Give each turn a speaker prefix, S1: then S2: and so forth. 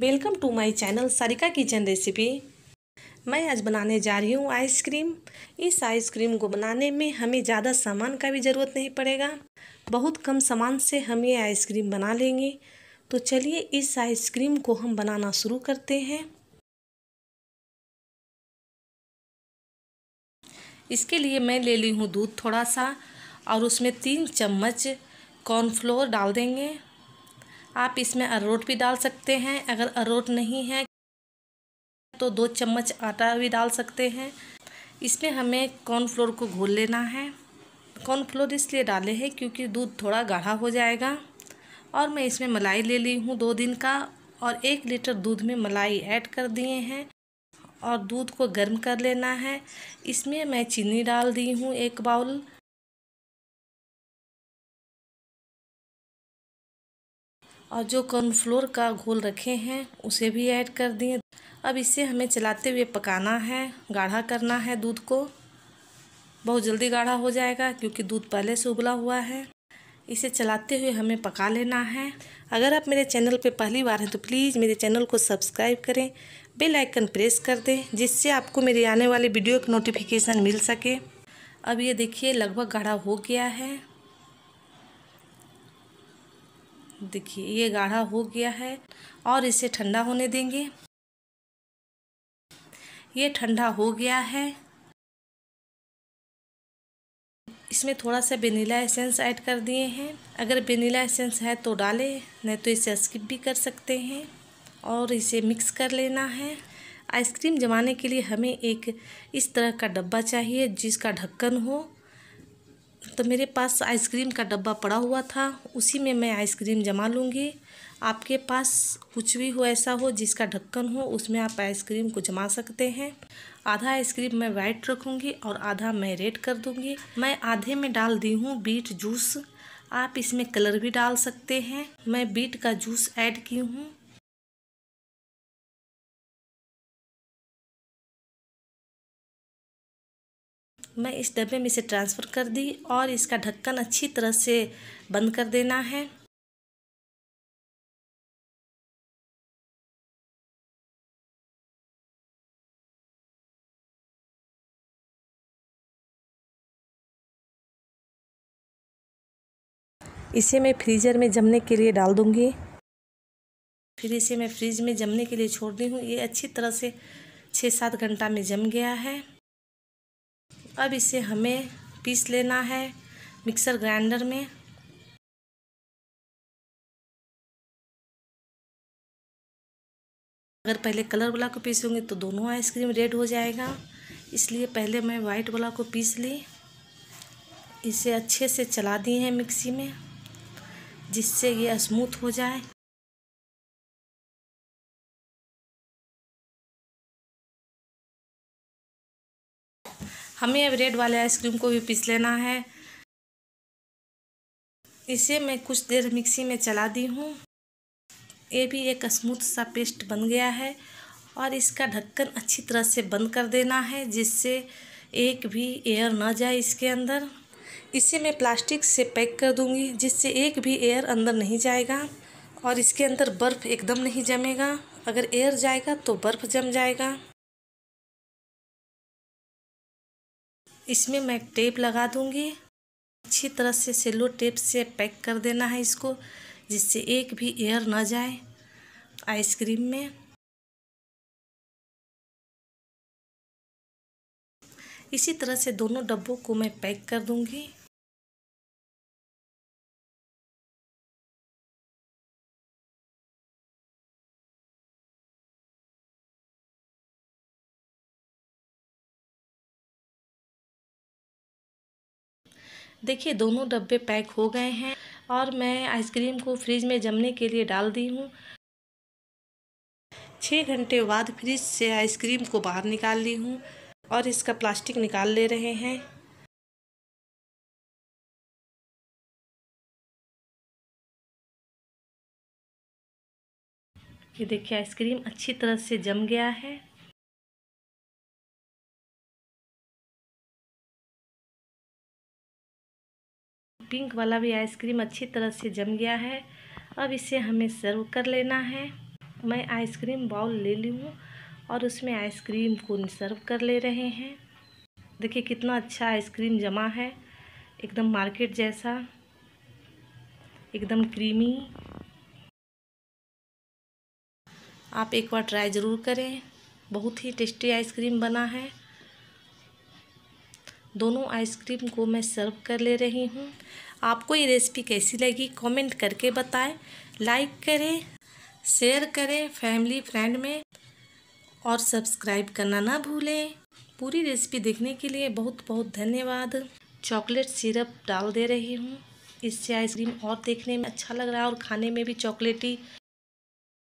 S1: welcome to my channel Sarika kitchen recipe मैं आज बनाने जा रही हूँ आइसक्रीम इस आइसक्रीम को बनाने में हमें ज़्यादा सामान का भी ज़रूरत नहीं पड़ेगा बहुत कम सामान से हम ये आइसक्रीम बना लेंगे तो चलिए इस आइसक्रीम को हम बनाना शुरू करते हैं इसके लिए मैं ले ली हूँ दूध थोड़ा सा और उसमें तीन चम्मच कॉर्नफ्लोर डाल देंगे आप इसमें अरोट भी डाल सकते हैं अगर अरोट नहीं है तो दो चम्मच आटा भी डाल सकते हैं इसमें हमें कॉर्नफ्लोर को घोल लेना है कॉर्नफ्लोर इसलिए डाले हैं क्योंकि दूध थोड़ा गाढ़ा हो जाएगा और मैं इसमें मलाई ले ली हूँ दो दिन का और एक लीटर दूध में मलाई ऐड कर दिए हैं और दूध को गर्म कर लेना है इसमें मैं चीनी डाल दी हूँ एक बाउल और जो कॉर्नफ्लोर का घोल रखे हैं उसे भी ऐड कर दिए अब इसे हमें चलाते हुए पकाना है गाढ़ा करना है दूध को बहुत जल्दी गाढ़ा हो जाएगा क्योंकि दूध पहले से उबला हुआ है इसे चलाते हुए हमें पका लेना है अगर आप मेरे चैनल पर पहली बार हैं तो प्लीज़ मेरे चैनल को सब्सक्राइब करें बेल आइकन प्रेस कर दें जिससे आपको मेरी आने वाली वीडियो की नोटिफिकेशन मिल सके अब ये देखिए लगभग गाढ़ा हो गया है देखिए ये गाढ़ा हो गया है और इसे ठंडा होने देंगे ये ठंडा हो गया है इसमें थोड़ा सा वेनीला एसेंस ऐड कर दिए हैं अगर वेनीला एसेंस है तो डालें नहीं तो इसे स्किप भी कर सकते हैं और इसे मिक्स कर लेना है आइसक्रीम जमाने के लिए हमें एक इस तरह का डब्बा चाहिए जिसका ढक्कन हो तो मेरे पास आइसक्रीम का डब्बा पड़ा हुआ था उसी में मैं आइसक्रीम जमा लूँगी आपके पास कुछ भी हो ऐसा हो जिसका ढक्कन हो उसमें आप आइसक्रीम को जमा सकते हैं आधा आइसक्रीम मैं वाइट रखूँगी और आधा मैं रेड कर दूँगी मैं आधे में डाल दी हूँ बीट जूस आप इसमें कलर भी डाल सकते हैं मैं बीट का जूस ऐड की हूँ
S2: मैं इस डब्बे में इसे ट्रांसफ़र कर दी और इसका ढक्कन अच्छी तरह से बंद कर देना है
S1: इसे मैं फ्रीज़र में जमने के लिए डाल दूंगी फिर इसे मैं फ्रीज में जमने के लिए छोड़ दी हूँ ये अच्छी तरह से छः सात घंटा में जम गया है अब इसे हमें पीस लेना है मिक्सर ग्राइंडर में अगर पहले कलर वाला को पीसूंगी तो दोनों आइसक्रीम रेड हो जाएगा इसलिए पहले मैं वाइट वाला को पीस ली इसे अच्छे से चला दिए हैं मिक्सी में जिससे ये स्मूथ हो जाए
S2: हमें अब रेड वाले आइसक्रीम को भी पीस लेना है
S1: इसे मैं कुछ देर मिक्सी में चला दी हूँ ये भी एक स्मूथ सा पेस्ट बन गया है और इसका ढक्कन अच्छी तरह से बंद कर देना है जिससे एक भी एयर ना जाए इसके अंदर इसे मैं प्लास्टिक से पैक कर दूंगी जिससे एक भी एयर अंदर नहीं जाएगा और इसके अंदर बर्फ़ एकदम नहीं जमेगा अगर एयर जाएगा तो बर्फ़ जम जाएगा इसमें मैं टेप लगा दूँगी अच्छी तरह से सेलो टेप से पैक कर देना है इसको जिससे एक भी एयर ना जाए
S2: आइसक्रीम में इसी तरह से दोनों डब्बों को मैं पैक कर दूंगी देखिए दोनों डब्बे पैक
S1: हो गए हैं और मैं आइसक्रीम को फ्रिज में जमने के लिए डाल दी हूँ छः घंटे बाद फ्रिज से आइसक्रीम को बाहर निकाल ली हूँ और
S2: इसका प्लास्टिक निकाल ले रहे हैं ये देखिए आइसक्रीम अच्छी तरह से जम गया है पिंक वाला
S1: भी आइसक्रीम अच्छी तरह से जम गया है अब इसे हमें सर्व कर लेना है मैं आइसक्रीम बाउल ले ली हूँ और उसमें आइसक्रीम को सर्व कर ले रहे हैं देखिए कितना अच्छा आइसक्रीम जमा है एकदम मार्केट जैसा एकदम क्रीमी आप एक बार ट्राई ज़रूर करें बहुत ही टेस्टी आइसक्रीम बना है दोनों आइसक्रीम को मैं सर्व कर ले रही हूँ आपको ये रेसिपी कैसी लगी कमेंट करके बताएं लाइक करें शेयर करें फैमिली फ्रेंड में और सब्सक्राइब करना ना भूलें पूरी रेसिपी देखने के लिए बहुत बहुत धन्यवाद चॉकलेट सिरप डाल दे रही हूँ इससे आइसक्रीम और देखने में अच्छा लग रहा है और खाने में भी चॉकलेटी